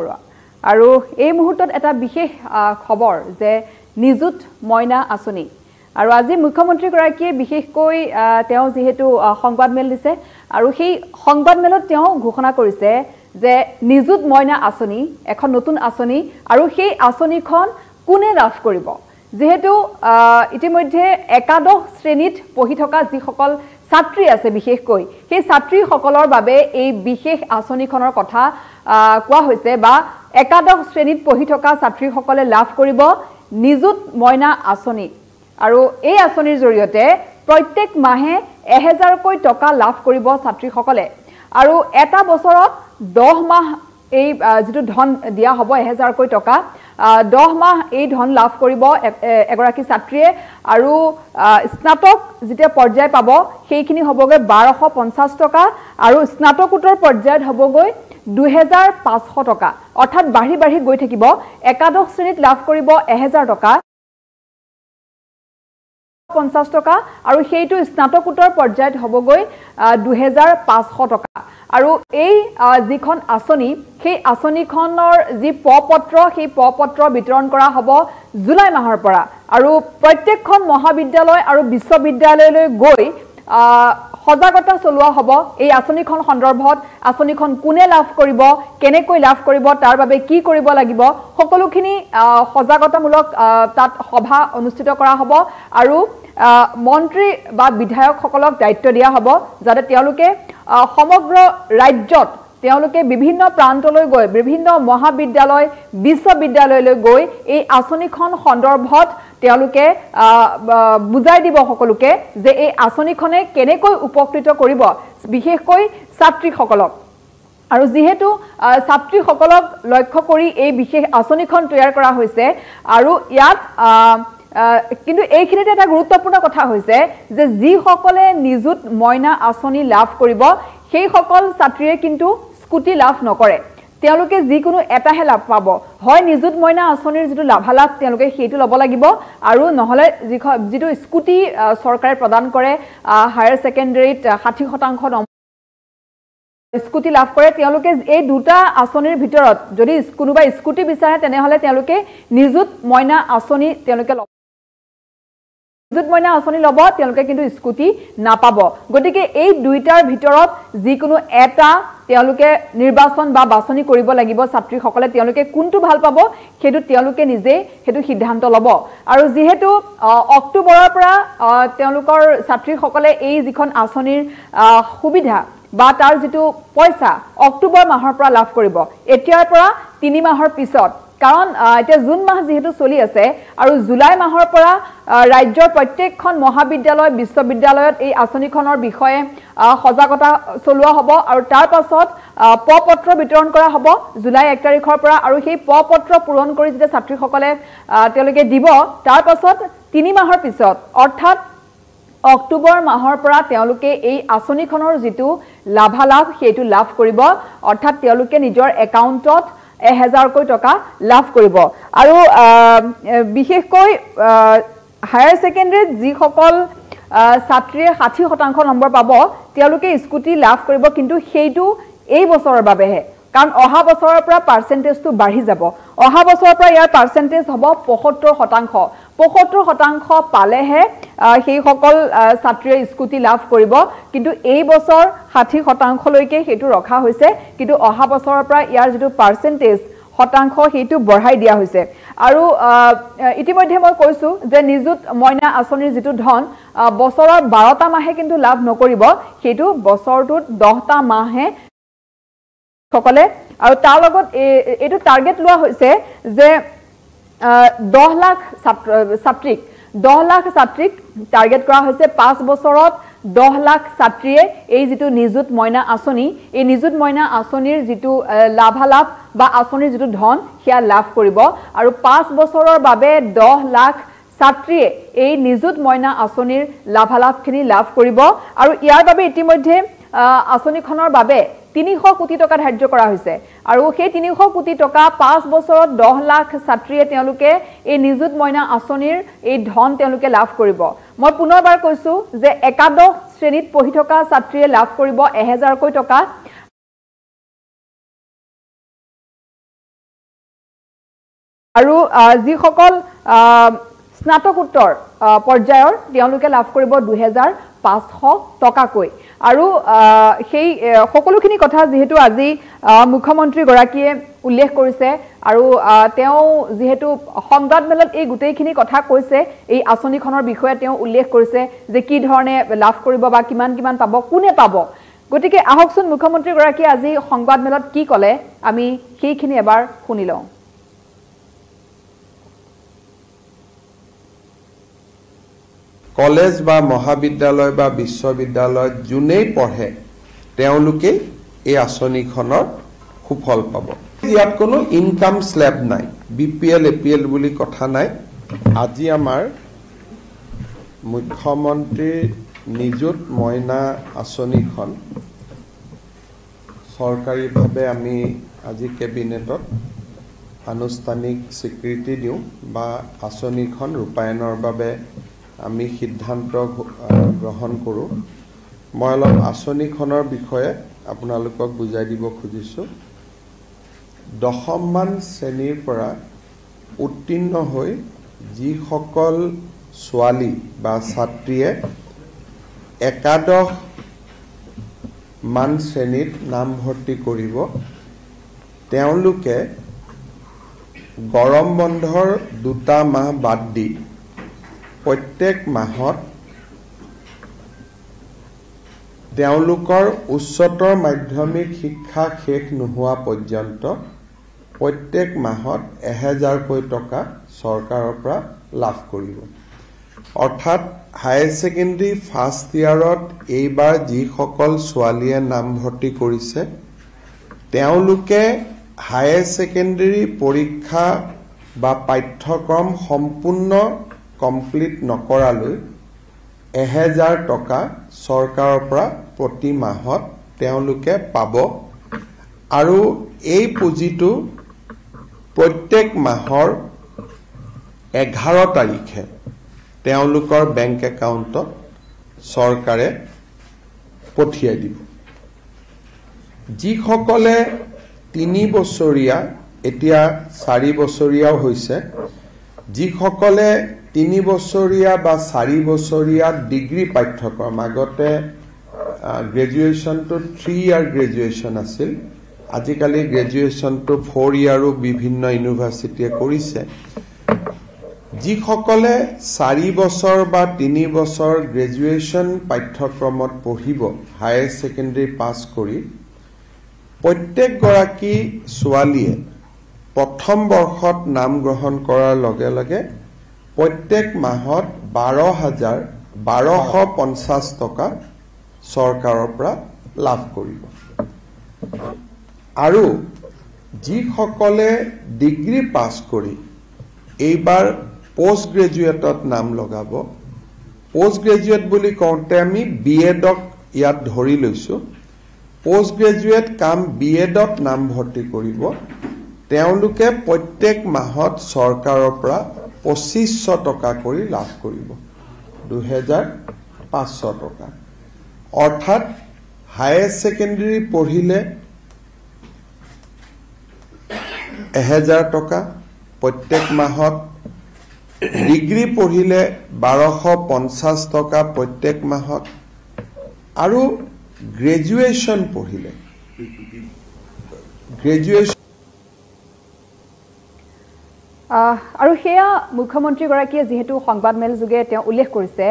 বৰুৱা আৰু এই মুহূৰ্তত এটা বিশেষ খবৰ যে নিযুত মইনা আঁচনি আৰু আজি মুখ্যমন্ত্ৰীগৰাকীয়ে বিশেষকৈ তেওঁ যিহেতু সংবাদমেল দিছে আৰু সেই সংবাদমেলত তেওঁ ঘোষণা কৰিছে যে নিযুত মইনা আঁচনি এখন নতুন আঁচনি আৰু সেই আঁচনিখন কোনে লাভ কৰিব যিহেতু ইতিমধ্যে একাদশ শ্ৰেণীত পঢ়ি থকা যিসকল ছাত্ৰী আছে বিশেষকৈ সেই ছাত্ৰীসকলৰ বাবে এই বিশেষ আঁচনিখনৰ কথা কোৱা হৈছে বা একাদশ শ্ৰেণীত পঢ়ি থকা ছাত্ৰীসকলে লাভ কৰিব নিযুত মইনা আঁচনি আৰু এই আঁচনিৰ জৰিয়তে প্ৰত্যেক মাহে এহেজাৰকৈ টকা লাভ কৰিব ছাত্ৰীসকলে আৰু এটা বছৰত দহ মাহ এই যিটো ধন দিয়া হ'ব এহেজাৰকৈ টকা দহ মাহ এই ধন লাভ কৰিব এগৰাকী ছাত্ৰীয়ে আৰু স্নাতক যেতিয়া পৰ্যায় পাব সেইখিনি হ'বগৈ বাৰশ পঞ্চাছ টকা আৰু স্নাতকোত্তৰ পৰ্যায়ত হ'বগৈ দুহেজাৰ পাঁচশ টকা অৰ্থাৎ বাঢ়ি বাঢ়ি গৈ থাকিব একাদশ শ্ৰেণীত লাভ কৰিব এহেজাৰ টকা পঞ্চাছ টকা আৰু সেইটো স্নাতকোত্তৰ পৰ্যায়ত হ'বগৈ দুহেজাৰ পাঁচশ টকা আৰু এই যিখন আঁচনি সেই আঁচনিখনৰ যি প পত্ৰ সেই প পত্ৰ বিতৰণ কৰা হ'ব জুলাই মাহৰ পৰা আৰু প্ৰত্যেকখন মহাবিদ্যালয় আৰু বিশ্ববিদ্যালয়লৈ গৈ সজাগতা চলোৱা হ'ব এই আঁচনিখন সন্দৰ্ভত আঁচনিখন কোনে লাভ কৰিব কেনেকৈ লাভ কৰিব তাৰ বাবে কি কৰিব লাগিব সকলোখিনি সজাগতামূলক তাত সভা অনুষ্ঠিত কৰা হ'ব আৰু মন্ত্ৰী বা বিধায়কসকলক দায়িত্ব দিয়া হ'ব যাতে তেওঁলোকে সমগ্ৰ ৰাজ্যত তেওঁলোকে বিভিন্ন প্ৰান্তলৈ গৈ বিভিন্ন মহাবিদ্যালয় বিশ্ববিদ্যালয়লৈ গৈ এই আঁচনিখন সন্দৰ্ভত তেওঁলোকে বুজাই দিব সকলোকে যে এই আঁচনিখনে কেনেকৈ উপকৃত কৰিব বিশেষকৈ ছাত্ৰীসকলক আৰু যিহেতু ছাত্ৰীসকলক লক্ষ্য কৰি এই বিশেষ আঁচনিখন তৈয়াৰ কৰা হৈছে আৰু ইয়াত কিন্তু এইখিনিতে এটা গুৰুত্বপূৰ্ণ কথা হৈছে যে যিসকলে নিযুত মইনা আঁচনি লাভ কৰিব সেইসকল ছাত্ৰীয়ে কিন্তু স্কুটি লাভ নকৰে তেওঁলোকে যিকোনো এটাহে লাভ পাব হয় নিযুত মইনা আঁচনিৰ যিটো লাভালাভ তেওঁলোকে সেইটো ল'ব লাগিব আৰু নহ'লে যি যিটো স্কুটি চৰকাৰে প্ৰদান কৰে হায়াৰ ছেকেণ্ডেৰীত ষাঠি শতাংশ স্কুটি লাভ কৰে তেওঁলোকে এই দুটা আঁচনিৰ ভিতৰত যদি কোনোবাই স্কুটি বিচাৰে তেনেহ'লে তেওঁলোকে নিযুত মইনা আঁচনি তেওঁলোকে ল'ব বিদ্যুৎ মইনা আঁচনি ল'ব তেওঁলোকে কিন্তু স্কুটি নাপাব গতিকে এই দুইটাৰ ভিতৰত যিকোনো এটা তেওঁলোকে নিৰ্বাচন বা বাছনি কৰিব লাগিব ছাত্ৰীসকলে তেওঁলোকে কোনটো ভাল পাব সেইটো তেওঁলোকে নিজেই সেইটো সিদ্ধান্ত ল'ব আৰু যিহেতু অক্টোবৰৰ পৰা তেওঁলোকৰ ছাত্ৰীসকলে এই যিখন আঁচনিৰ সুবিধা বা তাৰ যিটো পইচা অক্টোবৰ মাহৰ পৰা লাভ কৰিব এতিয়াৰ পৰা মাহৰ পিছত কাৰণ এতিয়া জুন মাহ যিহেতু চলি আছে আৰু জুলাই মাহৰ পৰা ৰাজ্যৰ প্ৰত্যেকখন মহাবিদ্যালয় বিশ্ববিদ্যালয়ত এই আঁচনিখনৰ বিষয়ে সজাগতা চলোৱা হ'ব আৰু তাৰ পাছত প পত্ৰ বিতৰণ কৰা হ'ব জুলাই এক তাৰিখৰ পৰা আৰু সেই প পত্ৰ পূৰণ কৰি যেতিয়া ছাত্ৰীসকলে তেওঁলোকে দিব তাৰ পাছত তিনি মাহৰ পিছত অৰ্থাৎ অক্টোবৰ মাহৰ পৰা তেওঁলোকে এই আঁচনিখনৰ যিটো লাভালাভ সেইটো লাভ কৰিব অৰ্থাৎ তেওঁলোকে নিজৰ একাউণ্টত এহেজাৰকৈ টকা লাভ কৰিব আৰু বিশেষকৈ হায়াৰ ছেকেণ্ডেৰীত যিসকল ছাত্ৰীয়ে ষাঠি শতাংশ নম্বৰ পাব তেওঁলোকে স্কুটি লাভ কৰিব কিন্তু সেইটো এই বছৰৰ বাবেহে কাৰণ অহা বছৰৰ পৰা পাৰ্চেণ্টেজটো বাঢ়ি যাব অহা বছৰৰ পৰা ইয়াৰ পাৰ্চেণ্টেজ হ'ব পঁসত্তৰ শতাংশ পঁয়সত্তৰ শতাংশ পালেহে সেইসকল ছাত্ৰীয়ে স্কুটি লাভ কৰিব কিন্তু এই বছৰ ষাঠি শতাংশলৈকে সেইটো ৰখা হৈছে কিন্তু অহা বছৰৰ পৰা ইয়াৰ যিটো পাৰ্চেণ্টেজ শতাংশ সেইটো বঢ়াই দিয়া হৈছে আৰু ইতিমধ্যে মই কৈছোঁ যে নিযুত মইনা আঁচনিৰ যিটো ধন বছৰৰ বাৰটা মাহে কিন্তু লাভ নকৰিব সেইটো বছৰটোত দহটা মাহে সকলে আৰু তাৰ লগত এই এইটো টাৰ্গেট লোৱা হৈছে যে দহ লাখ ছাত্ৰ দহ লাখ ছাত্ৰীক টাৰ্গেট কৰা হৈছে পাঁচ বছৰত দহ লাখ ছাত্ৰীয়ে এই যিটো নিযুত মইনা আঁচনি এই নিযুত মইনা আঁচনিৰ যিটো লাভালাভ বা আঁচনিৰ যিটো ধন সেয়া লাভ কৰিব আৰু পাঁচ বছৰৰ বাবে দহ লাখ ছাত্ৰীয়ে এই নিযুত মইনা আঁচনিৰ লাভালাভখিনি লাভ কৰিব আৰু ইয়াৰ বাবে ইতিমধ্যে আঁচনিখনৰ বাবে তিনিশ কোটি টকা ধাৰ্য কৰা হৈছে আৰু সেই তিনিশ কোটি টকা পাঁচ বছৰত দহ লাখ ছাত্ৰীয়ে তেওঁলোকে এই নিযুত মইনা আঁচনিৰ এই ধন তেওঁলোকে লাভ কৰিব মই পুনৰবাৰ কৈছোঁ যে একাদশ শ্ৰেণীত পঢ়ি থকা ছাত্ৰীয়ে লাভ কৰিব এহেজাৰকৈ টকা আৰু যিসকল স্নাতকোত্তর পর্যায়ের লাভ করব দুহাজার পাঁচশ টাকাক আর সেই সকলখিনি কথা যেহেতু আজি মুখ্যমন্ত্রীগিয়ে উল্লেখ করেছে আর যেহেতু সংবাদমেল এই গোটেখিনি কথা কৈছে এই আসনিখনের বিষয়ে উল্লেখ করেছে যে কি ধরনের লাভ করব বা কিমান কিমান পাব কোনে পাব গতি আসুন মুখ্যমন্ত্রীগী আজি সংবাদমেল কি কলে আমি সেইখিনি এবার শুনি লোক কলেজ বা মহাবিদ্যালয় বা বিশ্ববিদ্যালয়ত যোনেই পঢ়ে তেওঁলোকেই এই আঁচনিখনৰ সুফল পাব ইয়াত কোনো ইনকাম শ্লেব নাই B P L A P L বুলি কথা নাই আজি আমাৰ মুখ্যমন্ত্ৰীৰ নিযুত মইনা আঁচনিখন চৰকাৰীভাৱে আমি আজি কেবিনেটত আনুষ্ঠানিক স্বীকৃতি দিওঁ বা আঁচনিখন ৰূপায়ণৰ বাবে আমি সিদ্ধান্ত গ্ৰহণ কৰোঁ মই অলপ আঁচনিখনৰ বিষয়ে আপোনালোকক বুজাই দিব খুজিছোঁ দশমমান শ্ৰেণীৰ পৰা উত্তীৰ্ণ হৈ যিসকল ছোৱালী বা ছাত্ৰীয়ে একাদশমান শ্ৰেণীত নামভৰ্তি কৰিব তেওঁলোকে গৰম বন্ধৰ দুটা মাহ বাদ দি প্ৰত্যেক মাহত তেওঁলোকৰ উচ্চতৰ মাধ্যমিক শিক্ষা শেষ নোহোৱা পৰ্যন্ত প্ৰত্যেক মাহত এহেজাৰকৈ টকা চৰকাৰৰ পৰা লাভ কৰিব অৰ্থাৎ হায়াৰ ছেকেণ্ডেৰী ফাৰ্ষ্ট ইয়াৰত এইবাৰ যিসকল ছোৱালীয়ে নামভৰ্তি কৰিছে তেওঁলোকে হায়াৰ ছেকেণ্ডেৰী পৰীক্ষা বা পাঠ্যক্ৰম সম্পূৰ্ণ কমপ্লিট নকৰালৈ এহেজাৰ টকা চৰকাৰৰ পৰা প্ৰতি মাহত তেওঁলোকে পাব আৰু এই পুঁজিটো প্ৰত্যেক মাহৰ এঘাৰ তাৰিখে তেওঁলোকৰ বেংক একাউণ্টত চৰকাৰে পঠিয়াই দিব যিসকলে তিনি বছৰীয়া এতিয়া চাৰি বছৰীয়াও হৈছে যিসকলে তিনি বছৰীয়া বা চাৰি বছৰীয়া ডিগ্ৰী পাঠ্যক্ৰম আগতে গ্ৰেজুৱেশ্যনটো থ্ৰী ইয়াৰ গ্ৰেজুৱেশ্যন আছিল আজিকালি গ্ৰেজুৱেশ্যনটো ফ'ৰ ইয়াৰো বিভিন্ন ইউনিভাৰ্চিটিয়ে কৰিছে যিসকলে চাৰি বছৰ বা তিনি বছৰ গ্ৰেজুৱেশ্যন পাঠ্যক্ৰমত পঢ়িব হায়াৰ ছেকেণ্ডেৰী পাছ কৰি প্ৰত্যেকগৰাকী ছোৱালীয়ে প্ৰথম বৰ্ষত নাম গ্ৰহণ কৰাৰ লগে লগে প্ৰত্যেক মাহত বাৰ হাজাৰ বাৰশ পঞ্চাছ টকা চৰকাৰৰ পৰা লাভ কৰিব আৰু যিসকলে ডিগ্ৰী পাছ কৰি এইবাৰ পষ্ট গ্ৰেজুৱেটত নাম লগাব পষ্ট গ্ৰেজুৱেট বুলি কওঁতে আমি বি এডক ইয়াত ধৰি লৈছোঁ পষ্ট গ্ৰেজুৱেট কাম বি এডত নামভৰ্তি কৰিব তেওঁলোকে প্ৰত্যেক মাহত চৰকাৰৰ পৰা পঁচিছশ টকা কৰি লাভ কৰিব দুহেজাৰ পাঁচশ টকা অৰ্থাৎ হায়াৰ ছেকেণ্ডেৰী পঢ়িলে এহেজাৰ টকা প্ৰত্যেক মাহত ডিগ্ৰী পঢ়িলে বাৰশ পঞ্চাছ টকা প্ৰত্যেক মাহত আৰু গ্ৰেজুৱেশ্যন পঢ়িলে গ্ৰেজুৱেশ্যন আৰু সেয়া মুখ্যমন্ত্ৰীগৰাকীয়ে যিহেতু সংবাদমেল যোগে তেওঁ উল্লেখ কৰিছে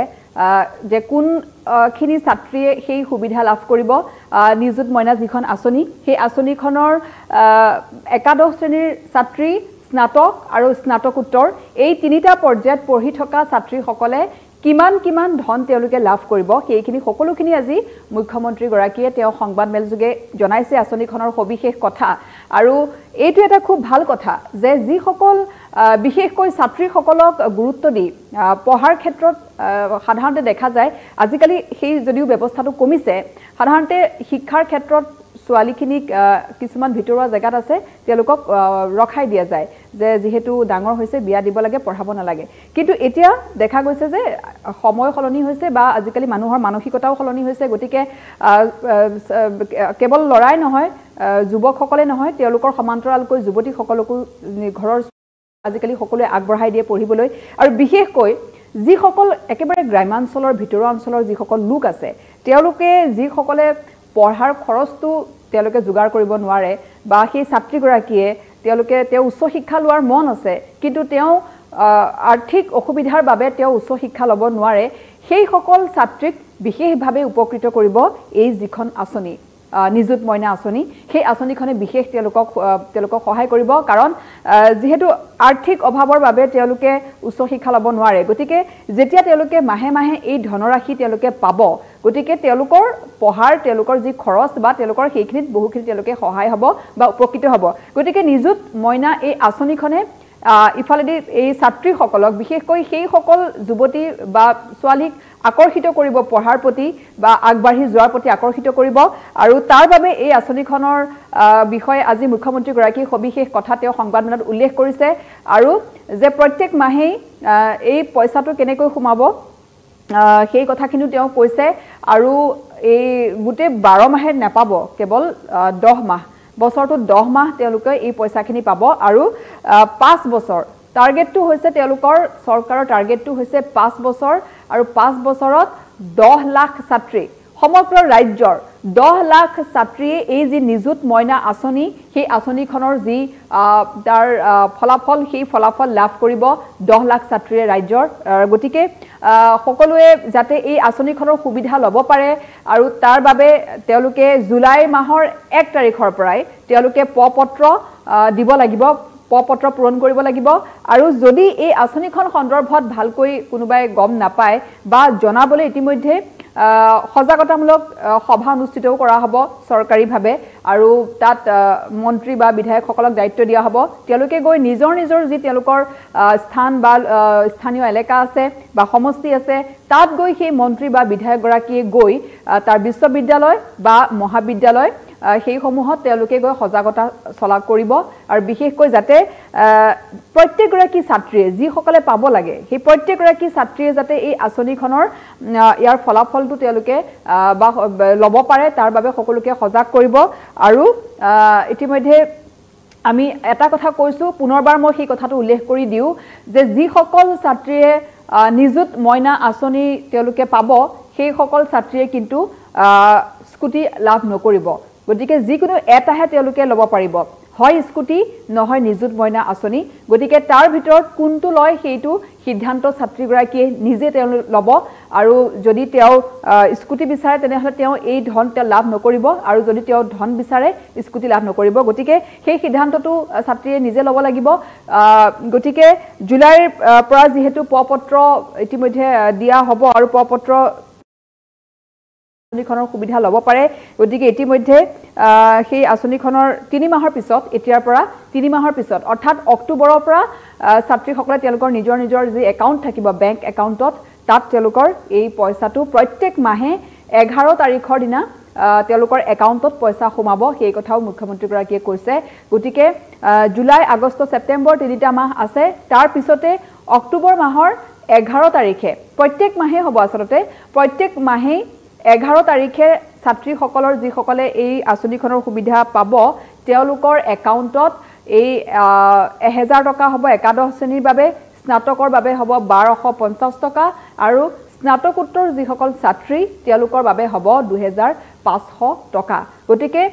যে কোনখিনি ছাত্ৰীয়ে সেই সুবিধা লাভ কৰিব নিযুত মইনা যিখন আঁচনি সেই আঁচনিখনৰ একাদশ শ্ৰেণীৰ ছাত্ৰী স্নাতক আৰু স্নাতকোত্তৰ এই তিনিটা পৰ্যায়ত পঢ়ি থকা ছাত্ৰীসকলে কিমান কিমান ধন তেওঁলোকে লাভ কৰিব সেইখিনি সকলোখিনি আজি মুখ্যমন্ত্ৰীগৰাকীয়ে তেওঁ সংবাদমেলযোগে জনাইছে আঁচনিখনৰ সবিশেষ কথা আৰু এইটো এটা খুব ভাল কথা যে যিসকল বিশেষকৈ ছাত্ৰীসকলক গুৰুত্ব দি পঢ়াৰ ক্ষেত্ৰত সাধাৰণতে দেখা যায় আজিকালি সেই যদিও ব্যৱস্থাটো কমিছে সাধাৰণতে শিক্ষাৰ ক্ষেত্ৰত ছোৱালীখিনিক কিছুমান ভিতৰুৱা জেগাত আছে তেওঁলোকক ৰখাই দিয়া যায় যে যিহেতু ডাঙৰ হৈছে বিয়া দিব লাগে পঢ়াব নালাগে কিন্তু এতিয়া দেখা গৈছে যে সময় সলনি হৈছে বা আজিকালি মানুহৰ মানসিকতাও সলনি হৈছে গতিকে কেৱল ল'ৰাই নহয় যুৱকসকলে নহয় তেওঁলোকৰ সমান্তৰালকৈ যুৱতীসকলকো ঘৰৰ আজিকালি সকলোৱে আগবঢ়াই দিয়ে পঢ়িবলৈ আৰু বিশেষকৈ যিসকল একেবাৰে গ্ৰাম্যাঞ্চলৰ ভিতৰুৱা অঞ্চলৰ যিসকল লোক আছে তেওঁলোকে যিসকলে পঢ়াৰ খৰচটো তেওঁলোকে যোগাৰ কৰিব নোৱাৰে বা সেই ছাত্ৰীগৰাকীয়ে তেওঁলোকে তেওঁ উচ্চ শিক্ষা লোৱাৰ মন আছে কিন্তু তেওঁ আৰ্থিক অসুবিধাৰ বাবে তেওঁ উচ্চ শিক্ষা ল'ব নোৱাৰে সেইসকল ছাত্ৰীক বিশেষভাৱে উপকৃত কৰিব এই যিখন আঁচনি নিযুত মইনা আঁচনি সেই আঁচনিখনে বিশেষ তেওঁলোকক তেওঁলোকক সহায় কৰিব কাৰণ যিহেতু আৰ্থিক অভাৱৰ বাবে তেওঁলোকে উচ্চ শিক্ষা ল'ব নোৱাৰে গতিকে যেতিয়া তেওঁলোকে মাহে মাহে এই ধনৰাশি তেওঁলোকে পাব গতিকে তেওঁলোকৰ পঢ়াৰ তেওঁলোকৰ যি খৰচ বা তেওঁলোকৰ সেইখিনিত বহুখিনি তেওঁলোকে সহায় হ'ব বা উপকৃত হ'ব গতিকে নিযুত মইনা এই আঁচনিখনে ইফালেদি এই ছাত্ৰীসকলক বিশেষকৈ সেইসকল যুৱতী বা ছোৱালীক আকৰ্ষিত কৰিব পঢ়াৰ প্ৰতি বা আগবাঢ়ি যোৱাৰ প্ৰতি আকৰ্ষিত কৰিব আৰু তাৰ বাবে এই আঁচনিখনৰ বিষয়ে আজি মুখ্যমন্ত্ৰীগৰাকীৰ সবিশেষ কথা তেওঁ সংবাদমেলত উল্লেখ কৰিছে আৰু যে প্ৰত্যেক মাহেই এই পইচাটো কেনেকৈ সোমাব সেই কথাখিনিও তেওঁ কৈছে আৰু এই গোটেই বাৰ মাহে নাপাব কেৱল দহ মাহ বছৰটোত দহ মাহ তেওঁলোকে এই পইচাখিনি পাব আৰু পাঁচ বছৰ টাৰ্গেটটো হৈছে তেওঁলোকৰ চৰকাৰৰ টাৰ্গেটটো হৈছে পাঁচ বছৰ আৰু পাঁচ বছৰত দহ লাখ ছাত্ৰী সমগ্ৰ ৰাজ্যৰ দহ লাখ ছাত্ৰীয়ে এই যি নিযুত মইনা আঁচনি সেই আঁচনিখনৰ যি তাৰ ফলাফল সেই ফলাফল লাভ কৰিব দহ লাখ ছাত্ৰীয়ে ৰাজ্যৰ গতিকে সকলোৱে যাতে এই আঁচনিখনৰ সুবিধা ল'ব পাৰে আৰু তাৰ বাবে তেওঁলোকে জুলাই মাহৰ এক তাৰিখৰ পৰাই তেওঁলোকে প পত্ৰ দিব লাগিব প পত্ৰ পূৰণ কৰিব লাগিব আৰু যদি এই আঁচনিখন সন্দৰ্ভত ভালকৈ কোনোবাই গম নাপায় বা জনাবলৈ ইতিমধ্যে সজাগতামূলক সভা অনুষ্ঠিতও কৰা হ'ব চৰকাৰীভাৱে আৰু তাত মন্ত্ৰী বা বিধায়কসকলক দায়িত্ব দিয়া হ'ব তেওঁলোকে গৈ নিজৰ নিজৰ যি তেওঁলোকৰ স্থান বা স্থানীয় এলেকা আছে বা সমষ্টি আছে তাত গৈ সেই মন্ত্ৰী বা বিধায়কগৰাকীয়ে গৈ তাৰ বিশ্ববিদ্যালয় বা মহাবিদ্যালয় সেইসমূহত তেওঁলোকে গৈ সজাগতা চলা কৰিব আৰু বিশেষকৈ যাতে প্ৰত্যেকগৰাকী ছাত্ৰীয়ে যিসকলে পাব লাগে সেই প্ৰত্যেকগৰাকী ছাত্ৰীয়ে যাতে এই আঁচনিখনৰ ইয়াৰ ফলাফলটো তেওঁলোকে বা ল'ব পাৰে তাৰ বাবে সকলোকে সজাগ কৰিব আৰু ইতিমধ্যে আমি এটা কথা কৈছোঁ পুনৰবাৰ মই সেই কথাটো উল্লেখ কৰি দিওঁ যে যিসকল ছাত্ৰীয়ে নিযুত মইনা আঁচনি তেওঁলোকে পাব সেইসকল ছাত্ৰীয়ে কিন্তু স্কুটি লাভ নকৰিব গতিকে যিকোনো এটাহে তেওঁলোকে ল'ব পাৰিব হয় স্কুটি নহয় নিযুত মইনা আঁচনি গতিকে তাৰ ভিতৰত কোনটো লয় সেইটো সিদ্ধান্ত ছাত্ৰীগৰাকীয়ে নিজে তেওঁ ল'ব আৰু যদি তেওঁ স্কুটি বিচাৰে তেনেহ'লে তেওঁ এই ধন তেওঁ লাভ নকৰিব আৰু যদি তেওঁ ধন বিচাৰে স্কুটি লাভ নকৰিব গতিকে সেই সিদ্ধান্তটো ছাত্ৰীয়ে নিজে ল'ব লাগিব গতিকে জুলাইৰ পৰা যিহেতু প পত্ৰ ইতিমধ্যে দিয়া হ'ব আৰু প পত্ৰ আঁচনিখনৰ সুবিধা ল'ব পাৰে গতিকে ইতিমধ্যে সেই আঁচনিখনৰ তিনি মাহৰ পিছত এতিয়াৰ পৰা তিনি মাহৰ পিছত অৰ্থাৎ অক্টোবৰৰ পৰা ছাত্ৰীসকলে তেওঁলোকৰ নিজৰ নিজৰ যি একাউণ্ট থাকিব বেংক একাউণ্টত তাত তেওঁলোকৰ এই পইচাটো প্ৰত্যেক মাহে এঘাৰ তাৰিখৰ দিনা তেওঁলোকৰ একাউণ্টত পইচা সোমাব সেই কথাও মুখ্যমন্ত্ৰীগৰাকীয়ে কৈছে গতিকে জুলাই আগষ্ট ছেপ্টেম্বৰ তিনিটা মাহ আছে তাৰ পিছতে অক্টোবৰ মাহৰ এঘাৰ তাৰিখে প্ৰত্যেক মাহেই হ'ব আচলতে প্ৰত্যেক মাহেই এঘাৰ তাৰিখে ছাত্ৰীসকলৰ যিসকলে এই আঁচনিখনৰ সুবিধা পাব তেওঁলোকৰ একাউণ্টত এই এহেজাৰ টকা হ'ব একাদশ শ্ৰেণীৰ বাবে স্নাতকৰ বাবে হ'ব বাৰশ পঞ্চাছ টকা আৰু স্নাতকোত্তৰ যিসকল ছাত্ৰী তেওঁলোকৰ বাবে হ'ব দুহেজাৰ পাঁচশ টকা গতিকে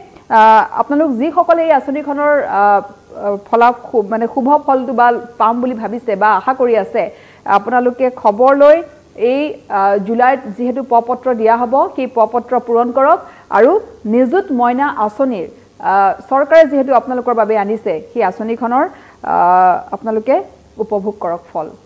আপোনালোক যিসকলে এই আঁচনিখনৰ ফলা মানে শুভ ফলটো বা পাম বুলি ভাবিছে বা আশা কৰি আছে আপোনালোকে খবৰ লৈ এই জুলাইত যিহেতু প পত্ৰ দিয়া হ'ব সেই প পত্ৰ পূৰণ কৰক আৰু নিযুত মইনা আঁচনিৰ চৰকাৰে যিহেতু আপোনালোকৰ বাবে আনিছে সেই আঁচনিখনৰ আপোনালোকে উপভোগ কৰক ফল